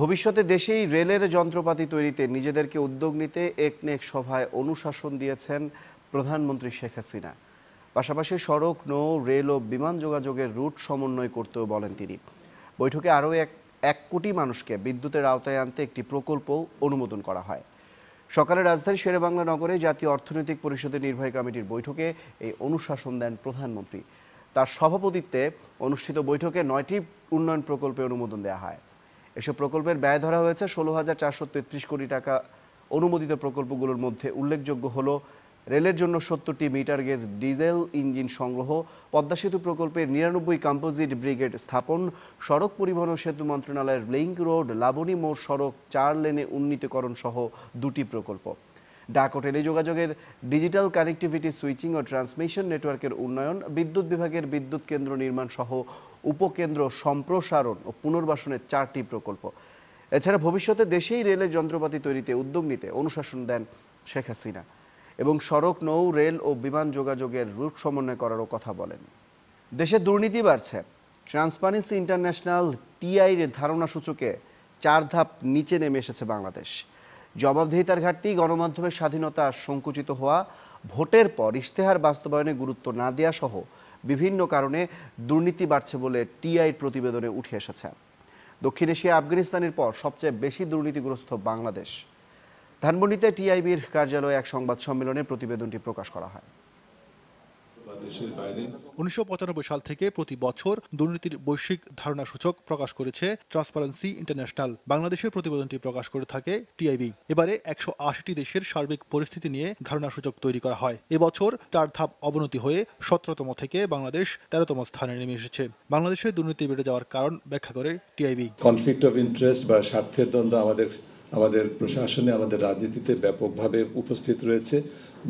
ভবিষ্যতে দেশেই রেলের যন্ত্রপাতি তৈরিতে নিজেদেরকে উদ্যোগ নিতে একনেক সভায় অনুশাসন দিয়েছেন প্রধানমন্ত্রী শেখ হাসিনা পাশাপাশি সড়ক নৌ রেল ও বিমান যোগাযোগের রুট সমন্বয় করতেও বলেন তিনি বৈঠকে আরও এক এক কোটি মানুষকে বিদ্যুতের আওতায় আনতে একটি প্রকল্পও অনুমোদন করা হয় সকালে রাজধানী শেরেবাংলা নগরে জাতীয় অর্থনৈতিক পরিষদের নির্বাহী কমিটির বৈঠকে এই অনুশাসন দেন প্রধানমন্ত্রী তার সভাপতিত্বে অনুষ্ঠিত বৈঠকে নয়টি উন্নয়ন প্রকল্পে অনুমোদন দেওয়া হয় এসব প্রকল্পের ব্যয় ধরা হয়েছে ষোলো হাজার চারশো তেত্রিশ কোটি টাকা অনুমোদিত প্রকল্পগুলোর মধ্যে উল্লেখযোগ্য হল রেলের জন্য সত্তরটি মিটার গেজ ডিজেল ইঞ্জিন সংগ্রহ পদ্মা সেতু প্রকল্পের নিরানব্বই কম্পোজিট ব্রিগেড স্থাপন সড়ক পরিবহন ও সেতু মন্ত্রণালয়ের লিঙ্ক রোড লাবণী মোড় সড়ক চার লেনে উন্নীতকরণ সহ দুটি প্রকল্প ডাক ও টেলিযোগাযোগের ডিজিটাল কানেক্টিভিটি সুইচিং ও ট্রান্সমিশন নেটওয়ার্কের উন্নয়ন বিদ্যুৎ বিভাগের বিদ্যুৎ কেন্দ্র নির্মাণ সহ উপকেন্দ্র সম্প্রসারণ ও পুনর্বাসনের চারটি প্রকল্প এছাড়া ভবিষ্যতে দেশেই রেলের যন্ত্রপাতি তৈরিতে উদ্যোগ নিতে অনুশাসন দেন শেখ হাসিনা এবং সড়ক নৌ রেল ও বিমান যোগাযোগের রুট সমন্বয় করারও কথা বলেন দেশে দুর্নীতি বাড়ছে ট্রান্সপারেন্সি ইন্টারন্যাশনাল এর ধারণা সূচকে চার ধাপ নিচে নেমে এসেছে বাংলাদেশ জবাবদিহিতার ঘাটতি গণমাধ্যমের স্বাধীনতা সংকুচিত হওয়া ভোটের পর ইশতেহার বাস্তবায়নে গুরুত্ব না দেওয়া সহ বিভিন্ন কারণে দুর্নীতি বাড়ছে বলে টিআইর প্রতিবেদনে উঠে এসেছে দক্ষিণ এশিয়া আফগানিস্তানের পর সবচেয়ে বেশি দুর্নীতিগ্রস্ত বাংলাদেশ ধানমন্ডিতে টিআইবির কার্যালয়ে এক সংবাদ সম্মেলনে প্রতিবেদনটি প্রকাশ করা হয় দেশের উনিশশো সাল থেকে প্রতি বছর দুর্নীতির বৈশ্বিক ধারণা সূচক প্রকাশ করেছে ট্রান্সপারেন্সি ইন্টারন্যাশনাল বাংলাদেশের প্রতিবেদনটি প্রকাশ করে থাকে টিআইবি এবারে একশো আশিটি দেশের সার্বিক পরিস্থিতি নিয়ে ধারণা সূচক তৈরি করা হয় এবছর চার ধাপ অবনতি হয়ে সতেরোতম থেকে বাংলাদেশ তেরোতম স্থানে নেমে এসেছে বাংলাদেশের দুর্নীতি বেড়ে যাওয়ার কারণ ব্যাখ্যা করে টিআইবি কনফ্লিক্ট অফ ইন্টারেস্ট বা স্বার্থের দ্বন্দ্ব আমাদের আমাদের প্রশাসনে আমাদের রাজনীতিতে ব্যাপকভাবে উপস্থিত রয়েছে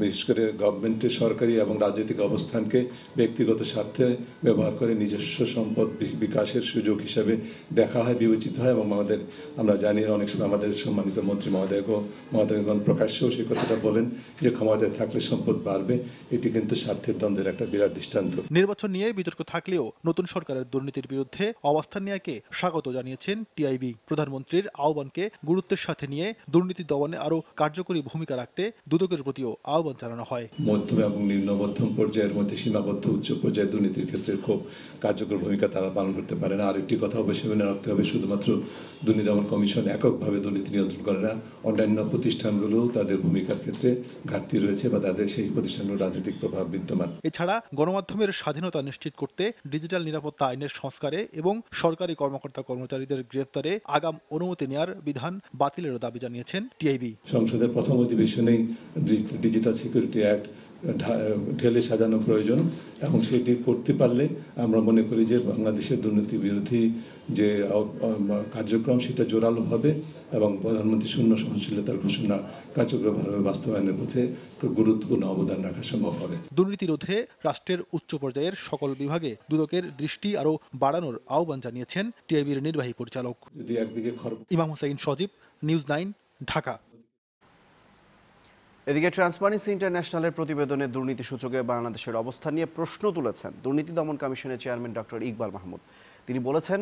বিশেষ করে গভর্নমেন্টের সরকারি এবং রাজনৈতিক অবস্থানকে ব্যক্তিগত স্বার্থে ব্যবহার করে নিজস্ব সম্পদ বিকাশের সুযোগ হিসাবে দেখা হয় বিবেচিত হয় এবং আমাদের আমরা জানি অনেক সময় আমাদের সম্মানিত মন্ত্রী মহোদয়গো মহোদয়গণ প্রকাশ্যেও সেই কথাটা বলেন যে ক্ষমতায় থাকলে সম্পদ বাড়বে এটি কিন্তু স্বার্থের দ্বন্দ্বের একটা বিরাট দৃষ্টান্ত নির্বাচন নিয়ে বিতর্ক থাকলেও নতুন সরকারের দুর্নীতির বিরুদ্ধে অবস্থান নেয়াকে স্বাগত জানিয়েছেন টিআইবি প্রধানমন্ত্রীর আহ্বানকে গুরুত্বের সাথে নিয়ে দুর্নীতি দমনে আরও কার্যকরী ভূমিকা রাখতে দুদকের প্রতিও আহ্বান আহ্বান জানানো হয় মধ্যম এবং নিম্ন মধ্যম পর্যায়ের মধ্যে সীমাবদ্ধ উচ্চ পর্যায়ে দুর্নীতির ক্ষেত্রে খুব কার্যকর ভূমিকা তারা পালন করতে পারে না আরেকটি কথা অবশ্যই মনে রাখতে হবে শুধুমাত্র দুর্নীতি দমন কমিশন এককভাবে দুর্নীতি নিয়ন্ত্রণ করে না অন্যান্য প্রতিষ্ঠানগুলো তাদের ভূমিকার ক্ষেত্রে ঘাটতি রয়েছে বা তাদের সেই প্রতিষ্ঠানগুলো রাজনৈতিক প্রভাব বিদ্যমান এছাড়া গণমাধ্যমের স্বাধীনতা নিশ্চিত করতে ডিজিটাল নিরাপত্তা আইনের সংস্কারে এবং সরকারি কর্মকর্তা কর্মচারীদের গ্রেফতারে আগাম অনুমতি নেওয়ার বিধান বাতিলেরও দাবি জানিয়েছেন টিআইবি সংসদের প্রথম অধিবেশনেই ডিজিটাল সিকিউরিটি অ্যাক্ট ঢেলে সাজানো প্রয়োজন এবং সেটি করতে পারলে আমরা মনে করি যে বাংলাদেশের দুর্নীতি বিরোধী যে কার্যক্রম সেটা জোরালো হবে এবং প্রধানমন্ত্রী শূন্য সহনশীলতার ঘোষণা কার্যক্রমভাবে বাস্তবায়নের পথে গুরুত্বপূর্ণ অবদান রাখা সম্ভব হবে দুর্নীতি রোধে রাষ্ট্রের উচ্চ পর্যায়ের সকল বিভাগে দুদকের দৃষ্টি আরও বাড়ানোর আহ্বান জানিয়েছেন টিআইবির নির্বাহী পরিচালক যদি একদিকে ইমাম হোসাইন সজীব নিউজ নাইন ঢাকা এদিকে ট্রান্সপারেন্সি ইন্টারন্যাশনালের প্রতিবেদনে দুর্নীতি সূচকে বাংলাদেশের অবস্থান নিয়ে প্রশ্ন তুলেছেন দুর্নীতি দমন কমিশনের চেয়ারম্যান ডক্টর ইকবাল মাহমুদ তিনি বলেছেন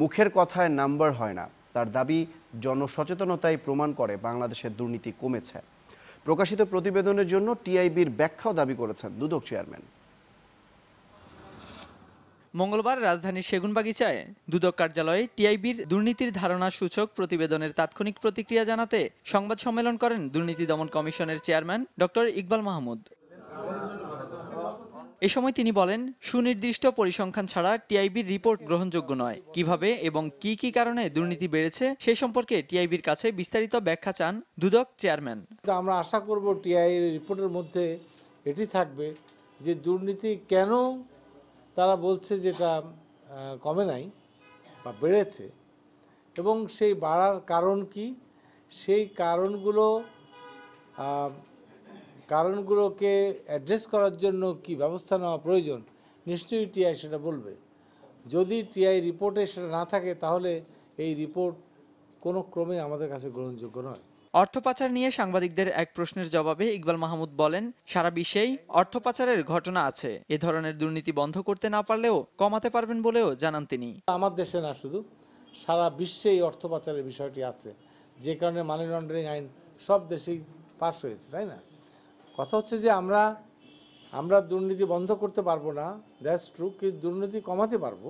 মুখের কথায় নাম্বার হয় না তার দাবি জনসচেতনতাই প্রমাণ করে বাংলাদেশের দুর্নীতি কমেছে প্রকাশিত প্রতিবেদনের জন্য টিআইবির ব্যাখ্যাও দাবি করেছেন দুদক চেয়ারম্যান মঙ্গলবার রাজধানীর সেগুনবাগিচায় দুদক কার্যালয়ে টিআইবির দুর্নীতির ধারণা সূচক প্রতিবেদনের তাৎক্ষণিক প্রতিক্রিয়া জানাতে সংবাদ সম্মেলন করেন দুর্নীতি দমন কমিশনের চেয়ারম্যান ডক্টর ইকবাল মাহমুদ এ সময় তিনি বলেন সুনির্দিষ্ট পরিসংখ্যান ছাড়া টিআইবির রিপোর্ট গ্রহণযোগ্য নয় কিভাবে এবং কি কি কারণে দুর্নীতি বেড়েছে সে সম্পর্কে টিআইবির কাছে বিস্তারিত ব্যাখ্যা চান দুদক চেয়ারম্যান আমরা আশা করব টিআই রিপোর্টের মধ্যে এটি থাকবে যে দুর্নীতি কেন তারা বলছে যেটা কমে নাই বা বেড়েছে এবং সেই বাড়ার কারণ কি সেই কারণগুলো কারণগুলোকে অ্যাড্রেস করার জন্য কি ব্যবস্থা নেওয়া প্রয়োজন নিশ্চয়ই টিআই সেটা বলবে যদি টিআই রিপোর্টে সেটা না থাকে তাহলে এই রিপোর্ট কোনো ক্রমে আমাদের কাছে গ্রহণযোগ্য নয় অর্থ পাচার নিয়ে সাংবাদিকদের এক প্রশ্নের জবাবে ইকবাল মাহমুদ বলেন সারা বিশ্বেই অর্থ পাচারের ঘটনা আছে এ ধরনের দুর্নীতি বন্ধ করতে না পারলেও কমাতে পারবেন বলেও জানান তিনি আমার দেশে না শুধু সারা বিশ্বেই অর্থ পাচারের বিষয়টি আছে যে কারণে মানি লন্ডারিং আইন সব দেশেই পাশ হয়েছে তাই না কথা হচ্ছে যে আমরা আমরা দুর্নীতি বন্ধ করতে পারবো না দ্যাটস ট্রু কি দুর্নীতি কমাতে পারবো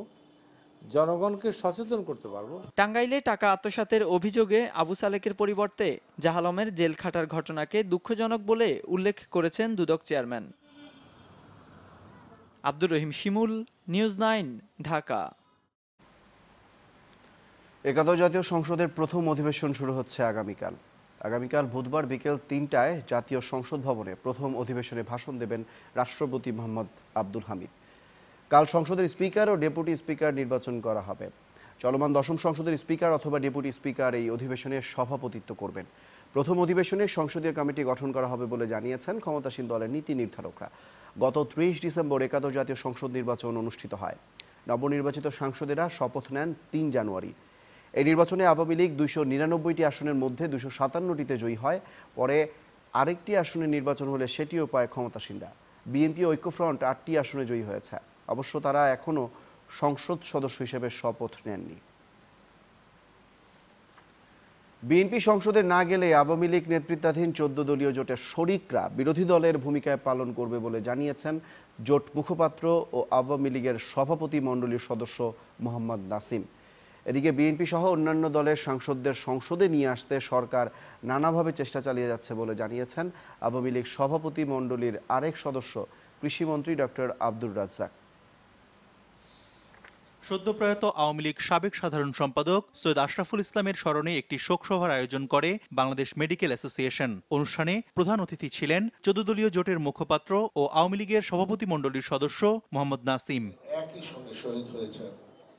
জনগণকে সচেতন করতে পারবো টাঙ্গাইলে টাকা আত্মসাতের অভিযোগে আবু সালেকের পরিবর্তে জাহালমের জেল খাটার ঘটনাকে দুঃখজনক বলে উল্লেখ করেছেন Dudok chairman Abdur Rahim Shimul news nine Dhaka একাদশ জাতীয় সংসদের প্রথম অধিবেশন শুরু হচ্ছে আগামীকাল আগামীকাল বুধবার বিকেল তিনটায় জাতীয় সংসদ ভবনে প্রথম অধিবেশনে ভাষণ দেবেন রাষ্ট্রপতি মোহাম্মদ আব্দুল হামিদ কাল সংসদের স্পিকার ও ডেপুটি স্পিকার নির্বাচন করা হবে চলমান দশম সংসদের স্পিকার অথবা ডেপুটি স্পিকার এই অধিবেশনে সভাপতিত্ব করবেন প্রথম অধিবেশনে সংসদীয় কমিটি গঠন করা হবে বলে জানিয়েছেন ক্ষমতাসীন দলের নীতি নির্ধারকরা গত ত্রিশ ডিসেম্বর একাদশ জাতীয় সংসদ নির্বাচন অনুষ্ঠিত হয় নবনির্বাচিত সাংসদেরা শপথ নেন তিন জানুয়ারি এই নির্বাচনে আওয়ামী লীগ দুইশো নিরানব্বইটি আসনের মধ্যে দুশো সাতান্নটিতে জয়ী হয় পরে আরেকটি আসনে নির্বাচন হলে সেটিও পায় ক্ষমতাসীনরা বিএনপি ঐক্যফ্রন্ট আটটি আসনে জয়ী হয়েছে অবশ্য তারা এখনও সংসদ সদস্য হিসেবে শপথ নেননি বিএনপি সংসদে না গেলে আওয়ামী লীগ নেতৃত্বাধীন চোদ্দ দলীয় জোটের শরিকরা বিরোধী দলের ভূমিকায় পালন করবে বলে জানিয়েছেন জোট মুখপাত্র ও আওয়ামী লীগের সভাপতি মণ্ডলীর সদস্য মোহাম্মদ নাসিম এদিকে বিএনপি সহ অন্যান্য দলের সাংসদদের সংসদে নিয়ে আসতে সরকার নানাভাবে চেষ্টা চালিয়ে যাচ্ছে বলে জানিয়েছেন আওয়ামী লীগ সভাপতি মণ্ডলীর আরেক সদস্য কৃষিমন্ত্রী ডক্টর আব্দুর রাজ্জাক সদ্যপ্রয়াত আওয়ামী লীগ সাবেক সাধারণ সম্পাদক সৈয়দ আশরাফুল ইসলামের স্মরণে একটি শোকসভার আয়োজন করে বাংলাদেশ মেডিকেল অ্যাসোসিয়েশন অনুষ্ঠানে প্রধান অতিথি ছিলেন চোদ্দদলীয় জোটের মুখপাত্র ও আওয়ামী লীগের সভাপতিমণ্ডলীর সদস্য মোহাম্মদ নাসিম একই সঙ্গে শহীদ হয়েছে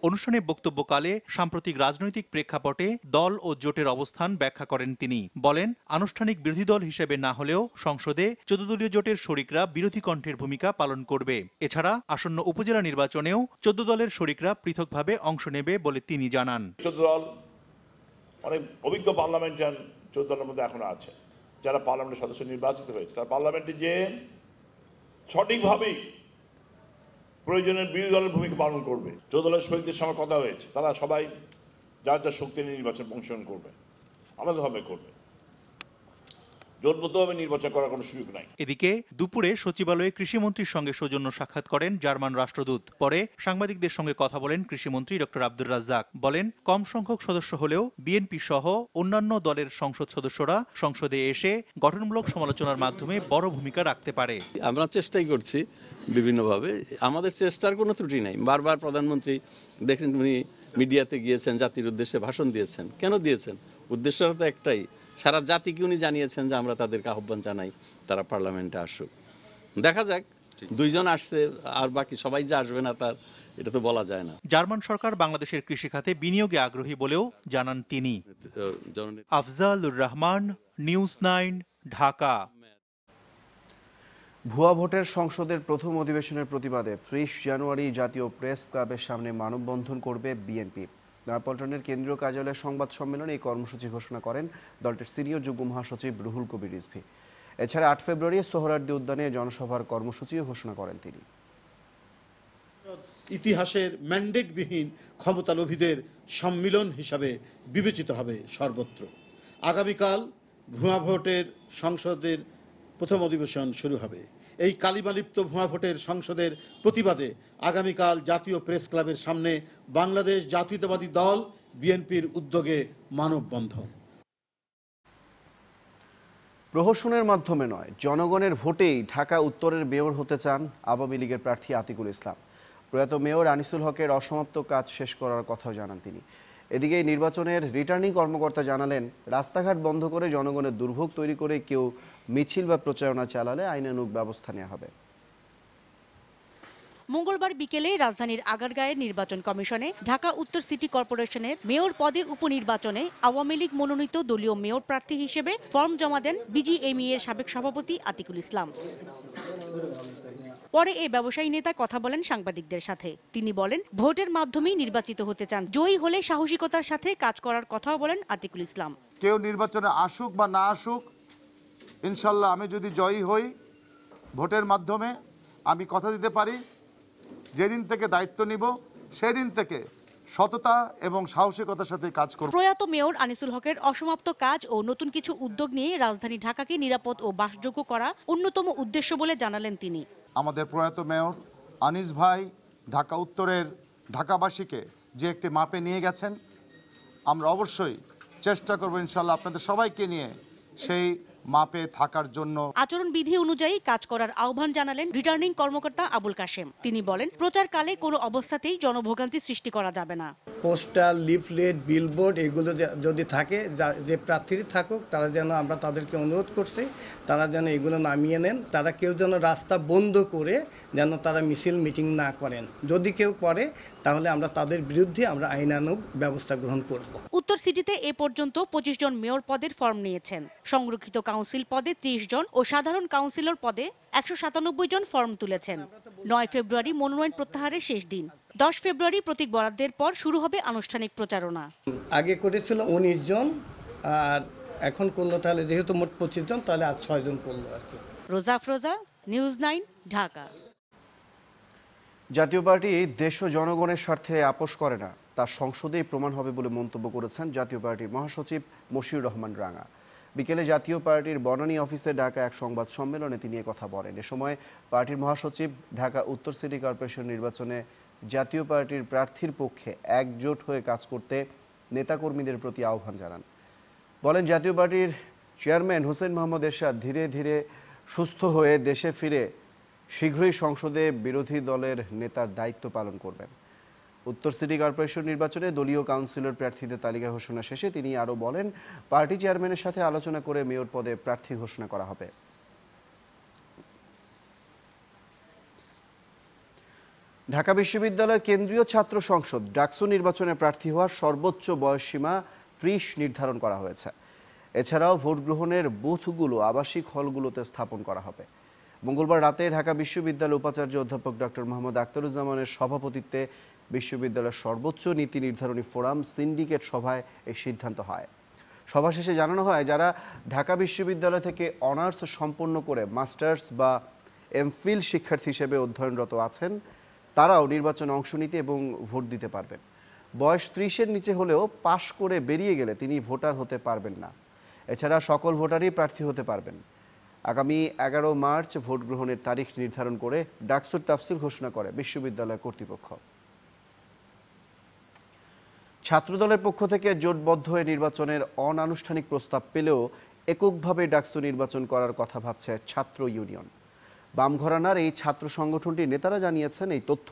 অনুষ্ঠানে বক্তব্যকালে সাম্প্রতিক রাজনৈতিক প্রেক্ষাপটে দল ও জোটের অবস্থান ব্যাখ্যা করেন তিনি বলেন আনুষ্ঠানিক বিরোধী দল হিসেবে না হলেও সংসদে চোদ্দদলীয় জোটের শরিকরা বিরোধী কণ্ঠের ভূমিকা পালন করবে এছাড়া আসন্ন উপজেলা নির্বাচনেও চোদ্দ দলের শরিকরা পৃথকভাবে অংশ নেবে বলে তিনি জানান চোদ্দ দল অনেক অভিজ্ঞ পার্লামেন্টারিয়ান চোদ্দ দলের মধ্যে এখনো আছে যারা পার্লামেন্টের সদস্য নির্বাচিত হয়েছে তারা পার্লামেন্টে যে সঠিকভাবেই প্রয়োজনের বিরোধী দলের ভূমিকা পালন করবে দলের শহীদদের সঙ্গে কথা হয়েছে তারা সবাই যার যার শক্তি নিয়ে নির্বাচন অংশগ্রহণ করবে আলাদাভাবে করবে জোটবদ্ধভাবে নির্বাচন করার কোনো সুযোগ নাই এদিকে দুপুরে সচিবালয়ে কৃষিমন্ত্রীর সঙ্গে সৌজন্য সাক্ষাৎ করেন জার্মান রাষ্ট্রদূত পরে সাংবাদিকদের সঙ্গে কথা বলেন কৃষিমন্ত্রী ডক্টর আব্দুর রাজ্জাক বলেন কম সংখ্যক সদস্য হলেও বিএনপি সহ অন্যান্য দলের সংসদ সদস্যরা সংসদে এসে গঠনমূলক সমালোচনার মাধ্যমে বড় ভূমিকা রাখতে পারে আমরা চেষ্টাই করছি বিভিন্নভাবে আমাদের চেষ্টার কোনো ত্রুটি নাই বারবার প্রধানমন্ত্রী দেখছেন উনি মিডিয়াতে গিয়েছেন জাতির উদ্দেশ্যে ভাষণ দিয়েছেন কেন দিয়েছেন উদ্দেশ্যটা তো একটাই সারা জাতিকে উনি জানিয়েছেন যে আমরা তাদেরকে আহ্বান জানাই তারা পার্লামেন্টে আসুক দেখা যাক দুইজন আসছে আর বাকি সবাই যে আসবে না তার এটা তো বলা যায় না জার্মান সরকার বাংলাদেশের কৃষি খাতে বিনিয়োগে আগ্রহী বলেও জানান তিনি আফজালুর রহমান নিউজ নাইন ঢাকা ভুয়া ভোটের সংসদের প্রথম অধিবেশনের প্রতিবাদে ত্রিশ জানুয়ারি জাতীয় প্রেস ক্লাবের সামনে মানববন্ধন করবে বিএনপি পল্টনের কেন্দ্রীয় কার্যালয়ে সংবাদ সম্মেলনে এই কর্মসূচি ঘোষণা করেন দলটির সিনিয়র যুগ্ম মহাসচিব রুহুল কবির রিজভি এছাড়া আট ফেব্রুয়ারি সোহরার্দি উদ্যানে জনসভার কর্মসূচিও ঘোষণা করেন তিনি ইতিহাসের ম্যান্ডেটবিহীন ক্ষমতালোভীদের সম্মিলন হিসাবে বিবেচিত হবে সর্বত্র আগামীকাল ভুয়া ভোটের সংসদের প্রথম অধিবেশন শুরু হবে এই কালিমালিপ্ত ভোটের সংসদের প্রতিবাদে আগামীকাল জাতীয় প্রেস ক্লাবের সামনে বাংলাদেশ জাতীয়তাবাদী দল বিএনপির উদ্যোগে মানববন্ধন প্রহসনের মাধ্যমে নয় জনগণের ভোটেই ঢাকা উত্তরের মেয়র হতে চান আওয়ামী লীগের প্রার্থী আতিকুল ইসলাম প্রয়াত মেয়র আনিসুল হকের অসমাপ্ত কাজ শেষ করার কথাও জানান তিনি এদিকে নির্বাচনের রিটার্নিং কর্মকর্তা জানালেন রাস্তাঘাট বন্ধ করে জনগণের দুর্ভোগ তৈরি করে কেউ মিছিল বা প্রচারণা চালালে আইনানুগ ব্যবস্থা নেওয়া হবে মঙ্গলবার বিকেলে রাজধানীর আগারগাঁয়ের নির্বাচন কমিশনে ঢাকা উত্তর সিটি কর্পোরেশনের মেয়র পদে উপনির্বাচনে আওয়ামী লীগ মনোনীত দলীয় মেয়র প্রার্থী হিসেবে ফর্ম জমা দেন বিজিএমই এর সাবেক সভাপতি আতিকুল ইসলাম পরে এ ব্যবসায়ী নেতা কথা বলেন সাংবাদিকদের সাথে তিনি বলেন ভোটের মাধ্যমেই নির্বাচিত হতে চান জয়ী হলে সাহসিকতার সাথে কাজ করার কথাও বলেন আতিকুল ইসলাম কেউ নির্বাচনে আসুক বা না আসুক ইনশাল্লাহ আমি যদি জয়ী হই ভোটের মাধ্যমে আমি কথা দিতে পারি যেদিন থেকে দায়িত্ব নিব সেদিন থেকে সততা এবং সাহসিকতার সাথে কাজ করব প্রয়াত মেয়র আনিসুল হকের অসমাপ্ত কাজ ও নতুন কিছু উদ্যোগ নিয়ে রাজধানী ঢাকাকে নিরাপদ ও বাসযোগ্য করা অন্যতম উদ্দেশ্য বলে জানালেন তিনি আমাদের প্রয়াত মেয়র আনিস ভাই ঢাকা উত্তরের ঢাকাবাসীকে যে একটি মাপে নিয়ে গেছেন আমরা অবশ্যই চেষ্টা করব ইনশাল্লাহ আপনাদের সবাইকে নিয়ে সেই মাপে থাকার জন্য আচরণবিধি অনুযায়ী কাজ করার আহ্বান জানালেন রিটার্নিং কর্মকর্তা আবুল কাশেম তিনি বলেন প্রচারকালে কোনো অবস্থাতেই জনভোগান্তি সৃষ্টি করা যাবে না পোস্টার লিফলেট বিলবোর্ড এগুলো যদি থাকে যে প্রার্থীরা থাকুক তারা যেন আমরা তাদেরকে অনুরোধ করছি তারা যেন এগুলো নামিয়ে নেন তারা কেউ যেন রাস্তা বন্ধ করে যেন তারা মিছিল মিটিং না করেন যদি কেউ করে তাহলে আমরা তাদের বিরুদ্ধে আমরা আইনানুগ ব্যবস্থা গ্রহণ করব উত্তর সিটিতে এ পর্যন্ত পঁচিশ জন মেয়র পদের ফর্ম নিয়েছেন সংরক্ষিত কাউন্সিল পদে ত্রিশ জন ও সাধারণ কাউন্সিলর পদে একশো সাতানব্বই জন ফর্ম তুলেছেন নয় ফেব্রুয়ারি মনোনয়ন প্রত্যাহারের শেষ দিন দশ ফেব্রুয়ারি প্রতীক বরাদ্দের পর শুরু হবে আনুষ্ঠানিক প্রচারণা আগে করেছিল উনিশ জন আর এখন করলো তাহলে যেহেতু মোট পঁচিশ জন তাহলে আর ছয় জন করলো আর কি রোজা ফ্রোজা নিউজ নাইন ঢাকা জাতীয় পার্টি দেশ ও জনগণের স্বার্থে আপোষ করে না তার সংসদেই প্রমাণ হবে বলে মন্তব্য করেছেন জাতীয় পার্টির মহাসচিব মশিউর রহমান রাঙা বিকেলে জাতীয় পার্টির বনানী অফিসে ঢাকা এক সংবাদ সম্মেলনে তিনি কথা বলেন এ সময় পার্টির মহাসচিব ঢাকা উত্তর সিটি কর্পোরেশন নির্বাচনে জাতীয় পার্টির প্রার্থীর পক্ষে একজোট হয়ে কাজ করতে নেতাকর্মীদের প্রতি আহ্বান জানান বলেন জাতীয় পার্টির চেয়ারম্যান হোসেন মোহাম্মদ এরশাদ ধীরে ধীরে সুস্থ হয়ে দেশে ফিরে শীঘ্রই সংসদে বিরোধী দলের নেতার দায়িত্ব পালন করবেন উত্তর সিটি কর্পোরেশন নির্বাচনে দলীয় কাউন্সিলর প্রার্থীদের তালিকা ঘোষণা শেষে তিনি আরও বলেন পার্টি চেয়ারম্যানের সাথে আলোচনা করে মেয়র পদে প্রার্থী ঘোষণা করা হবে ঢাকা বিশ্ববিদ্যালয়ের কেন্দ্রীয় ছাত্র সংসদ ডাকসু নির্বাচনে প্রার্থী হওয়ার সর্বোচ্চ বয়সসীমা ত্রিশ নির্ধারণ করা হয়েছে এছাড়াও ভোট গ্রহণের বুথগুলো আবাসিক হলগুলোতে স্থাপন করা হবে মঙ্গলবার রাতে ঢাকা বিশ্ববিদ্যালয়ের উপাচার্য অধ্যাপক ডক্টর মোহাম্মদ আক্তারুজ্জামানের সভাপতিত্বে বিশ্ববিদ্যালয়ের সর্বোচ্চ নীতি নির্ধারণী ফোরাম সিন্ডিকেট সভায় এই সিদ্ধান্ত হয় সভা শেষে জানানো হয় যারা ঢাকা বিশ্ববিদ্যালয় থেকে অনার্স সম্পন্ন করে মাস্টার্স বা এমফিল শিক্ষার্থী হিসেবে অধ্যয়নরত আছেন তারাও নির্বাচনে অংশ নিতে এবং ভোট দিতে পারবেন বয়স ত্রিশের নিচে হলেও পাশ করে বেরিয়ে গেলে তিনি ভোটার হতে পারবেন না এছাড়া সকল ভোটারই প্রার্থী হতে পারবেন আগামী এগারো মার্চ ভোট গ্রহণের তারিখ নির্ধারণ করে ডাকসুর তাফসিল ঘোষণা করে বিশ্ববিদ্যালয় কর্তৃপক্ষ ছাত্রদলের পক্ষ থেকে জোটবদ্ধ হয়ে নির্বাচনের অনানুষ্ঠানিক প্রস্তাব পেলেও এককভাবে ডাকসু নির্বাচন করার কথা ভাবছে ছাত্র ইউনিয়ন বামঘরানার এই ছাত্র সংগঠনটির নেতারা জানিয়েছেন এই তথ্য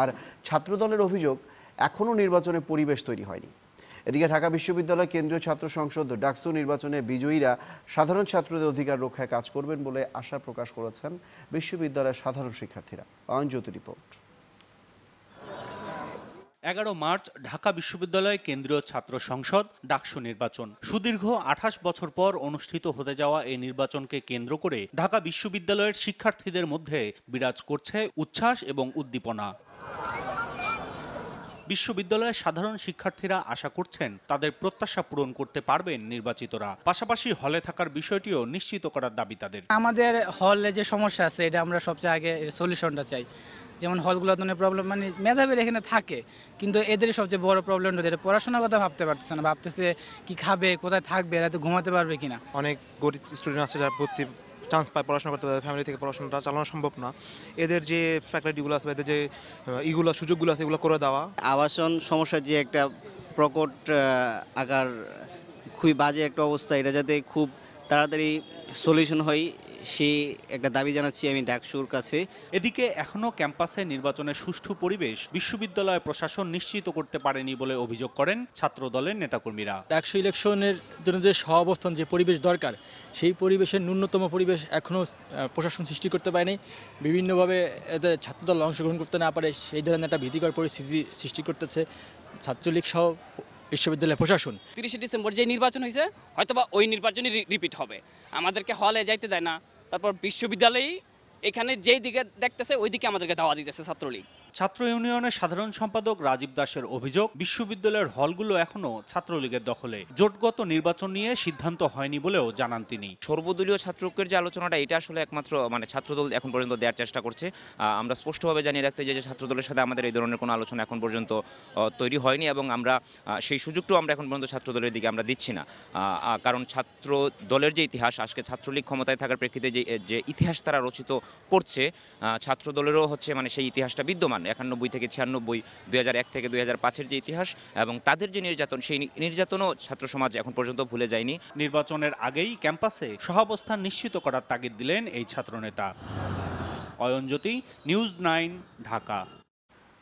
আর ছাত্রদলের অভিযোগ এখনও নির্বাচনে পরিবেশ তৈরি হয়নি এদিকে ঢাকা বিশ্ববিদ্যালয় কেন্দ্রীয় ছাত্র সংসদ ডাকসু নির্বাচনে বিজয়ীরা সাধারণ ছাত্রদের অধিকার রক্ষায় কাজ করবেন বলে আশা প্রকাশ করেছেন বিশ্ববিদ্যালয়ের সাধারণ শিক্ষার্থীরা অঞ্জত রিপোর্ট এগারো মার্চ ঢাকা বিশ্ববিদ্যালয় কেন্দ্রীয় ছাত্র সংসদ ডাকসু নির্বাচন সুদীর্ঘ আঠাশ বছর পর অনুষ্ঠিত হতে যাওয়া এই নির্বাচনকে কেন্দ্র করে ঢাকা বিশ্ববিদ্যালয়ের শিক্ষার্থীদের মধ্যে বিরাজ করছে উচ্ছ্বাস এবং উদ্দীপনা বিশ্ববিদ্যালয়ের সাধারণ শিক্ষার্থীরা আশা করছেন তাদের প্রত্যাশা পূরণ করতে পারবেন নির্বাচিতরা পাশাপাশি হলে থাকার বিষয়টিও নিশ্চিত করার দাবি তাদের আমাদের হলে যে সমস্যা আছে এটা আমরা সবচেয়ে আগে সলিউশনটা চাই যেমন হলগুলো অনেক প্রবলেম মানে মেধাবীর এখানে থাকে কিন্তু এদের সবচেয়ে বড় প্রবলেম এদের পড়াশোনার কথা ভাবতে পারতেছে না ভাবতেছে কি খাবে কোথায় থাকবে রাতে ঘুমাতে পারবে কিনা অনেক গরিব স্টুডেন্ট আছে যারা ভর্তি চান্স পায় পড়াশোনা করতে পারে ফ্যামিলি থেকে পড়াশোনাটা চালানো সম্ভব না এদের যে ফ্যাকাল্টিগুলো আছে এদের যে ইগুলো সুযোগগুলো আছে এগুলো করে দেওয়া আবাসন সমস্যার যে একটা প্রকট আকার খুবই বাজে একটা অবস্থা এটা যাতে খুব তাড়াতাড়ি সলিউশন হয় সে একটা দাবি জানাচ্ছি আমি ডাকসুর কাছে এদিকে এখনও ক্যাম্পাসে নির্বাচনের সুষ্ঠু পরিবেশ বিশ্ববিদ্যালয় প্রশাসন নিশ্চিত করতে পারেনি বলে অভিযোগ করেন ছাত্র দলের নেতাকর্মীরা ডাকসু ইলেকশনের জন্য যে সহাবস্থান যে পরিবেশ দরকার সেই পরিবেশের ন্যূনতম পরিবেশ এখনও প্রশাসন সৃষ্টি করতে পারেনি বিভিন্নভাবে এতে ছাত্রদল অংশগ্রহণ করতে না পারে সেই ধরনের একটা ভীতিকর পরিস্থিতি সৃষ্টি করতেছে ছাত্রলীগ সহ বিশ্ববিদ্যালয় প্রশাসন তিরিশে ডিসেম্বর যে নির্বাচন হয়েছে হয়তোবা ওই নির্বাচনই রিপিট হবে আমাদেরকে হলে যাইতে দেয় না তারপর বিশ্ববিদ্যালয়ই এখানে যেই দিকে দেখতেছে ওই দিকে আমাদেরকে দাওয়া দিতেছে ছাত্রলীগ ছাত্র ইউনিয়নের সাধারণ সম্পাদক রাজীব দাসের অভিযোগ বিশ্ববিদ্যালয়ের হলগুলো এখনো ছাত্রলীগের দখলে জোটগত নির্বাচন নিয়ে সিদ্ধান্ত হয়নি বলেও জানান তিনি সর্বদলীয় ছাত্রকের যে আলোচনাটা এটা আসলে একমাত্র মানে ছাত্রদল এখন পর্যন্ত দেওয়ার চেষ্টা করছে আমরা স্পষ্টভাবে জানিয়ে রাখতে যে ছাত্রদলের সাথে আমাদের এই ধরনের কোনো আলোচনা এখন পর্যন্ত তৈরি হয়নি এবং আমরা সেই সুযোগটাও আমরা এখন পর্যন্ত ছাত্রদলের দিকে আমরা দিচ্ছি না কারণ ছাত্র দলের যে ইতিহাস আজকে ছাত্রলীগ ক্ষমতায় থাকার প্রেক্ষিতে যে যে ইতিহাস তারা রচিত করছে ছাত্রদলেরও হচ্ছে মানে সেই ইতিহাসটা বিদ্যমান একানব্বই থেকে ছিয়ানব্বই দুই এক থেকে দুই পাঁচের যে ইতিহাস এবং তাদের যে নির্যাতন সেই নির্যাতনও ছাত্র সমাজ এখন পর্যন্ত ভুলে যায়নি নির্বাচনের আগেই ক্যাম্পাসে সহাবস্থান নিশ্চিত করার তাগিদ দিলেন এই ছাত্রনেতা অয়নজ্যোতি নিউজ নাইন ঢাকা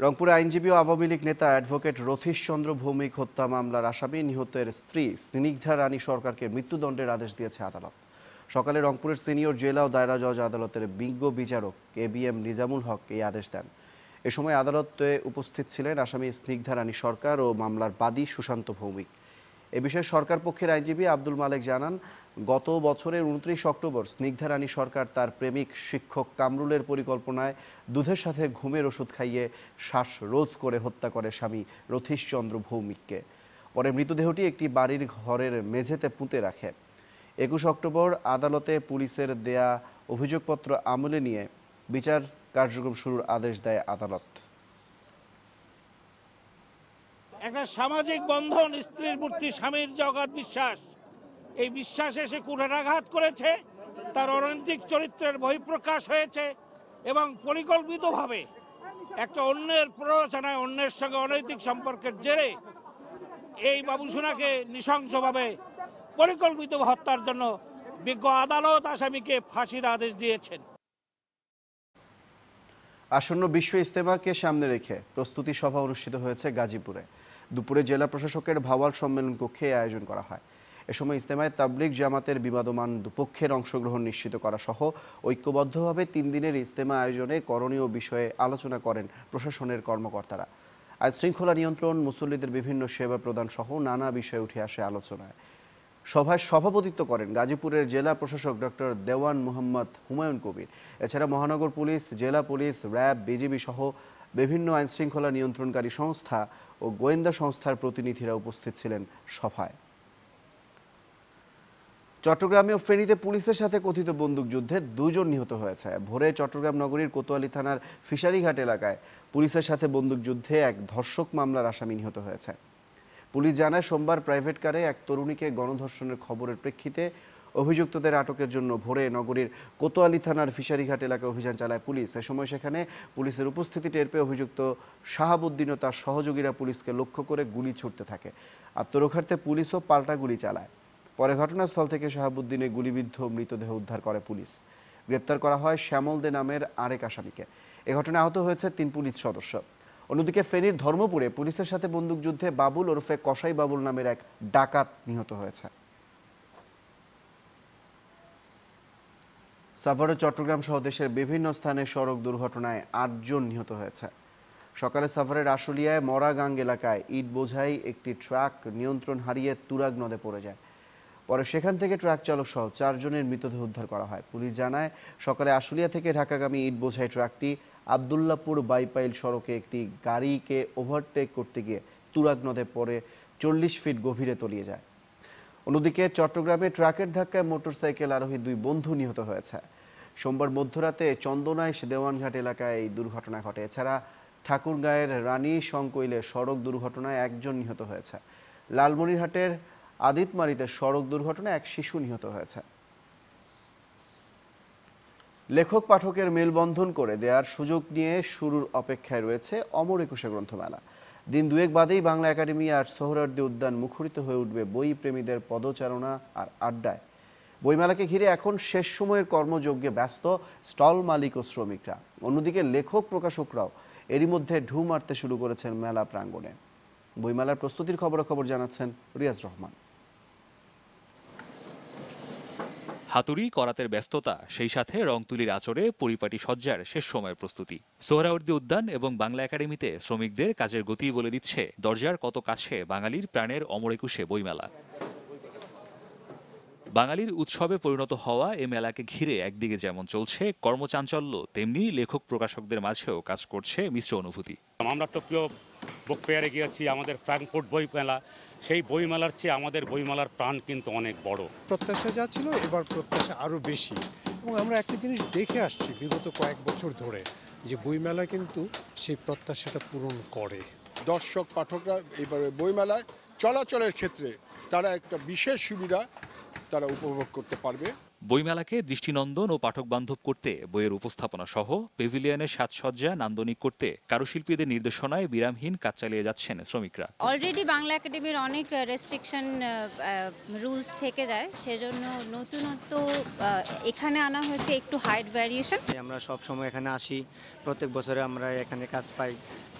রংপুর আইনজীবী ও আওয়ামী লীগ নেতা অ্যাডভোকেট রথীশ চন্দ্র ভৌমিক হত্যা মামলার আসামি নিহতের স্ত্রী স্নিগ্ধা রানী সরকারকে মৃত্যুদণ্ডের আদেশ দিয়েছে আদালত সকালে রংপুরের সিনিয়র জেলা ও দায়রা জজ আদালতের বিজ্ঞ বিচারক A B M Nizamul Haque এই আদেশ দেন এ সময় আদালতে উপস্থিত ছিলেন আসামি স্নিগ্ধা রানী সরকার ও মামলার বাদী সুশান্ত ভৌমিক এ বিষয়ে সরকার পক্ষের আইনজীবী আব্দুল মালেক জানান গত বছরের উনত্রিশ অক্টোবর স্নিগ্ধা রানী সরকার তার প্রেমিক শিক্ষক কামরুলের পরিকল্পনায় দুধের সাথে ঘুমের ওষুধ খাইয়ে শ্বাস রোধ করে হত্যা করে স্বামী রথীশচন্দ্র ভৌমিককে পরে মৃতদেহটি একটি বাড়ির ঘরের মেঝেতে পুঁতে রাখে একুশ অক্টোবর আদালতে পুলিশের দেয়া অভিযোগপত্র আমলে নিয়ে বিচার কার্যক্রম শুরুর আদেশ দেয় আদালত একটা সামাজিক বন্ধন স্ত্রীর মূর্তি স্বামীর জগৎ বিশ্বাস এই বিশ্বাস এসে কুঠারাঘাত করেছে তার অনৈতিক চরিত্রের বহিঃপ্রকাশ হয়েছে এবং পরিকল্পিতভাবে একটা অন্যের প্ররোচনায় অন্যের সঙ্গে অনৈতিক সম্পর্কের জেরে এই বাবুসোনাকে নৃশংসভাবে পরিকল্পিত হত্যার জন্য বিজ্ঞ আদালত আসামিকে ফাঁসির আদেশ দিয়েছেন আসন্ন বিশ্ব ইস্তেমাকে সামনে রেখে প্রস্তুতি সভা অনুষ্ঠিত হয়েছে গাজীপুরে দুপুরে জেলা প্রশাসকের ভাওয়াল সম্মেলন কক্ষে আয়োজন করা হয় এ সময় ইস্তেমায় তাবলিক জামাতের বিবাদমান দুপক্ষের অংশগ্রহণ নিশ্চিত করা সহ ঐক্যবদ্ধভাবে তিন দিনের ইস্তেমা আয়োজনে করণীয় বিষয়ে আলোচনা করেন প্রশাসনের কর্মকর্তারা আইন শৃঙ্খলা নিয়ন্ত্রণ মুসল্লিদের বিভিন্ন সেবা প্রদান সহ নানা বিষয়ে উঠে আসে আলোচনায় সভায় সভাপতিত্ব করেন গাজীপুরের জেলা প্রশাসক ডক্টর দেওয়ান মোহাম্মদ হুমায়ুন কবির এছাড়া মহানগর পুলিশ জেলা পুলিশ র্যাব বিজিবি সহ বিভিন্ন আইনশৃঙ্খলা নিয়ন্ত্রণকারী সংস্থা ও গোয়েন্দা সংস্থার প্রতিনিধিরা উপস্থিত ছিলেন সভায় চট্টগ্রামে ও ফেনীতে পুলিশের সাথে কথিত বন্দুকযুদ্ধে দুজন নিহত হয়েছে ভোরে চট্টগ্রাম নগরীর কোতোয়ালি থানার ফিশারিঘাট এলাকায় পুলিশের সাথে বন্দুকযুদ্ধে এক ধর্ষক মামলার আসামি নিহত হয়েছে পুলিশ জানায় সোমবার প্রাইভেট কারে এক তরুণীকে গণধর্ষণের খবরের প্রেক্ষিতে অভিযুক্তদের আটকের জন্য ভোরে নগরীর কোতোয়ালি থানার ফিশারিঘাট এলাকায় অভিযান চালায় পুলিশ এ সময় সেখানে পুলিশের উপস্থিতি টের পেয়ে অভিযুক্ত শাহাবুদ্দিন ও তার সহযোগীরা পুলিশকে লক্ষ্য করে গুলি ছুটতে থাকে আত্মরক্ষার্থে পুলিশও পাল্টা গুলি চালায় পরে ঘটনাস্থল থেকে শাহাবুদ্দিনে গুলিবিদ্ধ মৃতদেহ উদ্ধার করে পুলিশ গ্রেপ্তার করা হয় শ্যামল দে নামের আরেক আসামিকে এ ঘটনায় আহত হয়েছে তিন পুলিশ সদস্য অন্যদিকে ফেনীর ধর্মপুরে পুলিশের সাথে বন্দুকযুদ্ধে বাবুল ওরফে কসাই বাবুল নামের এক ডাকাত নিহত হয়েছে সাভারে চট্টগ্রাম সহ দেশের বিভিন্ন স্থানে সড়ক দুর্ঘটনায় আটজন নিহত হয়েছে সকালে সাভারের আশুলিয়ায় মরাগাং এলাকায় ইট বোঝাই একটি ট্রাক নিয়ন্ত্রণ হারিয়ে তুরাগ নদে পড়ে যায় পরে সেখান থেকে ট্রাক চালক সহ চারজনের মৃতদেহ উদ্ধার করা হয় পুলিশ জানায় সকালে আশুলিয়া থেকে ঢাকাগামী ইট বোঝাই ট্রাকটি আবদুল্লাপুর বাইপাইল সড়কে একটি গাড়িকে ওভারটেক করতে গিয়ে তুরাগ নদে পড়ে চল্লিশ ফিট গভীরে তলিয়ে যায় অন্যদিকে চট্টগ্রামে ট্রাকের ধাক্কায় মোটরসাইকেল আরোহী দুই বন্ধু নিহত হয়েছে সোমবার মধ্যরাতে চন্দনাইশ দেওয়ানঘাট এলাকায় এই দুর্ঘটনা ঘটে এছাড়া ঠাকুরগাঁয়ের রানী শঙ্কইলে সড়ক দুর্ঘটনায় একজন নিহত হয়েছে লালমনিরহাটের আদিতমারিতে সড়ক দুর্ঘটনায় এক শিশু নিহত হয়েছে লেখক পাঠকের মেলবন্ধন করে দেওয়ার সুযোগ নিয়ে শুরুর অপেক্ষায় রয়েছে অমর একুশে গ্রন্থমেলা দিন দুয়েক বাদেই বাংলা একাডেমি আর সোহরার্দি উদ্যান মুখরিত হয়ে উঠবে বই প্রেমীদের পদচারণা আর আড্ডায় বইমেলাকে ঘিরে এখন শেষ সময়ের কর্মযজ্ঞে ব্যস্ত স্টল মালিক ও শ্রমিকরা অন্যদিকে লেখক প্রকাশকরাও এরই মধ্যে ঢু মারতে শুরু করেছেন মেলা প্রাঙ্গণে বইমেলার প্রস্তুতির খবরাখবর জানাচ্ছেন রিয়াজ রহমান হাতুড়ি করাতের ব্যস্ততা সেই সাথে রং তুলির আচরে পরিপাটি সজ্জার শেষ সময়ের প্রস্তুতি সোহরাওয়ার্দী উদ্যান এবং বাংলা একাডেমিতে শ্রমিকদের কাজের গতি বলে দিচ্ছে দরজার কত কাছে বাঙালির প্রাণের অমর একুশে বইমেলা বাঙালির উৎসবে পরিণত হওয়া এ মেলাকে ঘিরে একদিকে যেমন চলছে কর্মচাঞ্চল্য তেমনি লেখক প্রকাশকদের মাঝেও কাজ করছে মিশ্র অনুভূতি আমরা প্রিয় বুক ফেয়ারে গিয়েছি আমাদের ফ্র্যাঙ্কফোর্ট বই মেলা সেই বইমেলার চেয়ে আমাদের বইমেলার প্রাণ কিন্তু অনেক বড় প্রত্যাশা যা ছিল এবার প্রত্যাশা আরও বেশি এবং আমরা একটা জিনিস দেখে আসছি বিগত কয়েক বছর ধরে যে বইমেলা কিন্তু সেই প্রত্যাশাটা পূরণ করে দর্শক পাঠকরা এবারে বইমেলায় চলাচলের ক্ষেত্রে তারা একটা বিশেষ সুবিধা তারা উপভোগ করতে পারবে বইমেলাকে দৃষ্টিনন্দন ও পাঠকবান্ধব করতে বইয়ের উপস্থাপনা সহ পেভিলিয়নের সাজসজ্জা নান্দনিক করতে কারুশিল্পীদের নির্দেশনায় বিরামহীন কাজ চালিয়ে যাচ্ছেন শ্রমিকরা অলরেডি বাংলা একাডেমির অনেক রেস্ট্রিকশন রুলস থেকে যায় সেজন্য নতুনত্ব এখানে আনা হয়েছে একটু হাইট ভ্যারিয়েশন আমরা সব সময় এখানে আসি প্রত্যেক বছরে আমরা এখানে কাজ পাই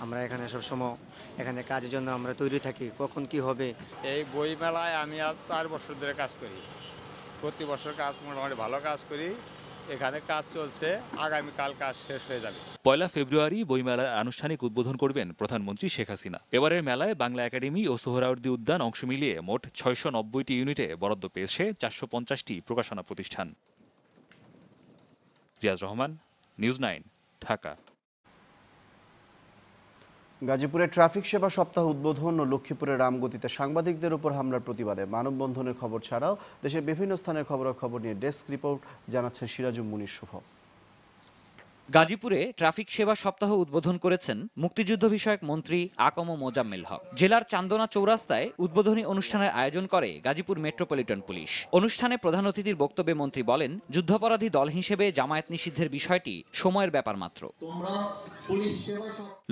আমরা এখানে সব সময় এখানে কাজের জন্য আমরা তৈরি থাকি কখন কি হবে এই বইমেলায় আমি আজ চার বছর ধরে কাজ করি প্রতি বছর কাজ মোটামুটি ভালো কাজ করি এখানে কাজ চলছে আগামীকাল কাজ শেষ হয়ে যাবে পয়লা ফেব্রুয়ারি বইমেলার আনুষ্ঠানিক উদ্বোধন করবেন প্রধানমন্ত্রী শেখ হাসিনা এবারের মেলায় বাংলা একাডেমি ও সোহরাওয়ার্দী উদ্যান অংশ মিলিয়ে মোট ছয়শো নব্বইটি ইউনিটে বরাদ্দ পেয়েছে চারশো পঞ্চাশটি প্রকাশনা প্রতিষ্ঠান রিয়াজ রহমান নিউজ নাইন ঢাকা গাজীপুরে ট্রাফিক সেবা সপ্তাহ উদ্বোধন ও লক্ষ্মীপুরে রামগতিতে সাংবাদিকদের উপর হামলার প্রতিবাদে মানববন্ধনের খবর ছাড়াও দেশের বিভিন্ন স্থানের খবরাখবর নিয়ে ডেস্ক রিপোর্ট জানাচ্ছেন সিরাজুম মুনির শুভ গাজীপুরে ট্রাফিক সেবা সপ্তাহ উদ্বোধন করেছেন মুক্তিযুদ্ধ বিষয়ক মন্ত্রী আকম মোজাম্মেল হক জেলার চান্দনা চৌরাস্তায় উদ্বোধনী অনুষ্ঠানের আয়োজন করে গাজীপুর মেট্রোপলিটন পুলিশ অনুষ্ঠানে প্রধান অতিথির বক্তব্যে মন্ত্রী বলেন যুদ্ধাপরাধী দল হিসেবে জামায়াত নিষিদ্ধের বিষয়টি সময়ের ব্যাপার মাত্র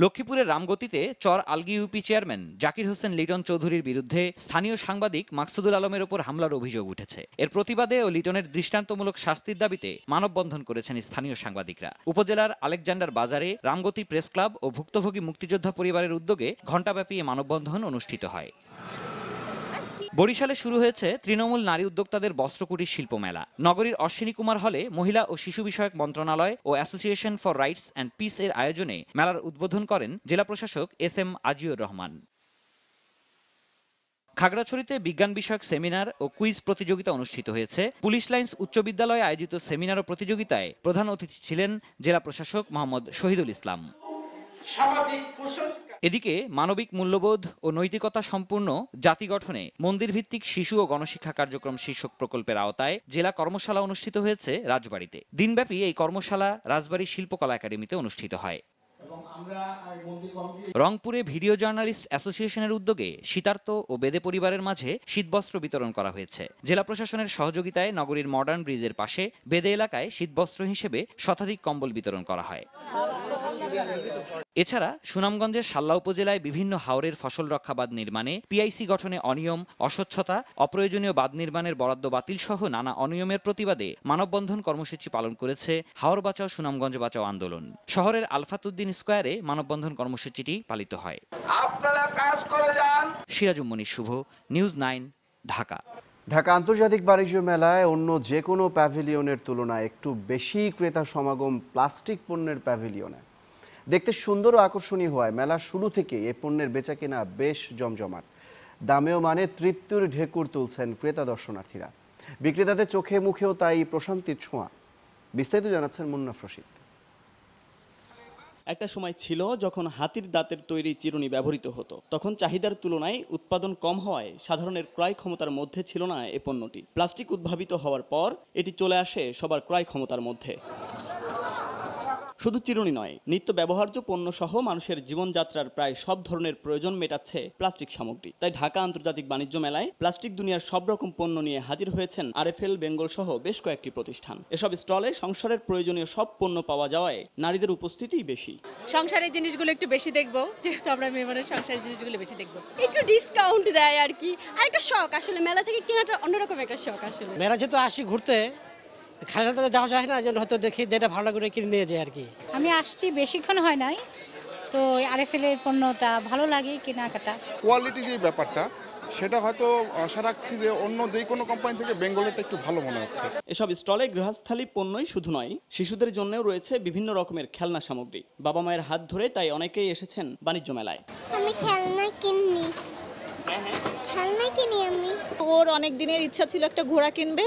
লক্ষ্মীপুরের রামগতিতে চর আলগি ইউপি চেয়ারম্যান জাকির হোসেন লিটন চৌধুরীর বিরুদ্ধে স্থানীয় সাংবাদিক মাকসুদুল আলমের ওপর হামলার অভিযোগ উঠেছে এর প্রতিবাদে ও লিটনের দৃষ্টান্তমূলক শাস্তির দাবিতে মানববন্ধন করেছেন স্থানীয় সাংবাদিকরা উপজেলার আলেকজান্ডার বাজারে রামগতি প্রেস ক্লাব ও ভুক্তভোগী মুক্তিযোদ্ধা পরিবারের উদ্যোগে ঘণ্টাব্যাপী মানববন্ধন অনুষ্ঠিত হয় বরিশালে শুরু হয়েছে তৃণমূল নারী উদ্যোক্তাদের বস্ত্রকুটির শিল্প মেলা নগরীর অশ্বিনী কুমার হলে মহিলা ও শিশু বিষয়ক মন্ত্রণালয় ও association for rights and peace এর আয়োজনে মেলার উদ্বোধন করেন জেলা প্রশাসক এস এম আজিউর রহমান খাগড়াছড়িতে বিজ্ঞান বিষয়ক সেমিনার ও কুইজ প্রতিযোগিতা অনুষ্ঠিত হয়েছে পুলিশ লাইন্স উচ্চ বিদ্যালয়ে আয়োজিত সেমিনার ও প্রতিযোগিতায় প্রধান অতিথি ছিলেন জেলা প্রশাসক মোহাম্মদ শহীদুল ইসলাম এদিকে মানবিক মূল্যবোধ ও নৈতিকতা সম্পূর্ণ জাতি গঠনে মন্দির ভিত্তিক শিশু ও গণশিক্ষা কার্যক্রম শীর্ষক প্রকল্পের আওতায় জেলা কর্মশালা অনুষ্ঠিত হয়েছে রাজবাড়িতে দিনব্যাপী এই কর্মশালা রাজবাড়ী শিল্পকলা একাডেমিতে অনুষ্ঠিত হয় রংপুরে ভিডিও জার্নালিস্ট অ্যাসোসিয়েশনের উদ্যোগে শীতার্ত ও বেদে পরিবারের মাঝে শীতবস্ত্র বিতরণ করা হয়েছে জেলা প্রশাসনের সহযোগিতায় নগরীর মডার্ন ব্রিজের পাশে বেদে এলাকায় শীতবস্ত্র হিসেবে শতাধিক কম্বল বিতরণ করা হয় এছাড়া সুনামগঞ্জের সাল্লা উপজেলায় বিভিন্ন হাওরের ফসল রক্ষাবাদ নির্মাণে পিআইসি গঠনে অনিয়ম অস্বচ্ছতা অপ্রয়োজনীয় বাদ নির্মাণের বরাদ্দ বাতিল সহ নানা অনিয়মের প্রতিবাদে মানববন্ধন কর্মসূচি পালন করেছে হাওর বাঁচাও সুনামগঞ্জ বাঁচাও আন্দোলন শহরের আলফাতুদ্দিন স্কোয়ারে মানববন্ধন কর্মসূচিটি পালিত হয় আপনারা কাজ করে যান শুভ নিউজ নাইন ঢাকা ঢাকা আন্তর্জাতিক বাণিজ্য মেলায় অন্য যে কোনো প্যাভিলিয়নের তুলনায় একটু বেশি ক্রেতা সমাগম প্লাস্টিক পণ্যের প্যাভিলিয়নে দেখতে সুন্দর ও আকর্ষণীয় হওয়ায় মেলা শুরু থেকে এ পণ্যের বেচা কেনা বেশ জমজমাট দামেও মানে তৃপ্তির ঢেকুর তুলছেন ক্রেতা দর্শনার্থীরা বিক্রেতাদের চোখে মুখেও তাই প্রশান্তির ছোঁয়া বিস্তারিত জানাচ্ছেন মুন্নাফ রশিদ একটা সময় ছিল যখন হাতির দাঁতের তৈরি চিরুনি ব্যবহৃত হতো তখন চাহিদার তুলনায় উৎপাদন কম হওয়ায় সাধারণের ক্রয় ক্ষমতার মধ্যে ছিল না এ পণ্যটি প্লাস্টিক উদ্ভাবিত হওয়ার পর এটি চলে আসে সবার ক্রয় ক্ষমতার মধ্যে শুধু চিরুনি নয় নিত্য ব্যবহার্য পণ্য সহ মানুষের জীবনযাত্রার প্রায় সব ধরনের প্রয়োজন মেটাচ্ছে প্লাস্টিক সামগ্রী তাই ঢাকা আন্তর্জাতিক বাণিজ্য মেলায় প্লাস্টিক দুনিয়ার সব রকম পণ্য নিয়ে হাজির হয়েছেন আরএফএল বেঙ্গল সহ বেশ কয়েকটি প্রতিষ্ঠান এসব স্টলে সংসারের প্রয়োজনীয় সব পণ্য পাওয়া যাওয়ায় নারীদের উপস্থিতিই বেশি সংসারের জিনিসগুলো একটু বেশি দেখবো যেহেতু আমরা মেয়ে মানুষ সংসারের জিনিসগুলো বেশি দেখবো একটু ডিসকাউন্ট দেয় আর কি আর একটা শখ আসলে মেলা থেকে কেনাটা অন্যরকম একটা শখ আসলে মেলা যেহেতু আসি ঘুরতে খালি হাতে যাওয়া যায় না যেন হয়তো দেখি যেটা ভালো করে কিনে নিয়ে যায় আর কি আমি আসছি বেশিক্ষণ হয় নাই তো আর এফ আরএফএলের পণ্যটা ভালো লাগে কেনাকাটা কোয়ালিটি যে ব্যাপারটা সেটা হয়তো আশা রাখছি যে অন্য যে কোনো কোম্পানি থেকে বেঙ্গলেরটা একটু ভালো মনে হচ্ছে এসব স্টলে গৃহস্থালী পণ্যই শুধু নয় শিশুদের জন্যও রয়েছে বিভিন্ন রকমের খেলনা সামগ্রী বাবা মায়ের হাত ধরে তাই অনেকেই এসেছেন বাণিজ্য মেলায় আমি খেলনা কিনি হ্যাঁ, হ্যাঁ। খেলনা কিনি আমি ওর অনেক দিনের ইচ্ছা ছিল একটা ঘোড়া কিনবে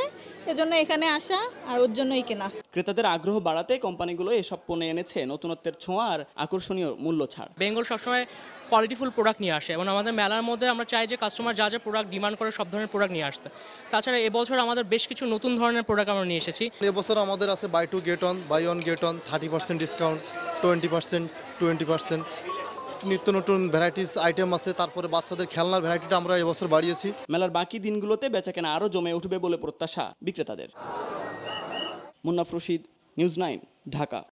এজন্য এখানে আসা আর ওর জন্যই কেনা ক্রেতাদের আগ্রহ বাড়াতে কোম্পানিগুলো এসব পণ্য এনেছে নতুনত্বের ছোঁয়া আর আকর্ষণীয় মূল্য ছাড় বেঙ্গল সবসময় কোয়ালিটিফুল প্রোডাক্ট নিয়ে আসে এবং আমাদের মেলার মধ্যে আমরা চাই যে কাস্টমার যা যা প্রোডাক্ট ডিমান্ড করে সব ধরনের প্রোডাক্ট নিয়ে আসতে তাছাড়া এবছর আমাদের বেশ কিছু নতুন ধরনের প্রোডাক্ট আমরা নিয়ে এসেছি এবছর আমাদের আছে buy two get one buy one get one thirty percent discount twenty percent twenty percent নিত্য নতুন ভ্যারাইটিস আইটেম আছে তারপরে বাচ্চাদের খেলনার ভ্যারাইটিটা আমরা এবছর বাড়িয়েছি মেলার বাকি দিনগুলোতে বেচাকেনা আরও জমে উঠবে বলে প্রত্যাশা বিক্রেতাদের মুন্না রশিদ নিউজ নাইন ঢাকা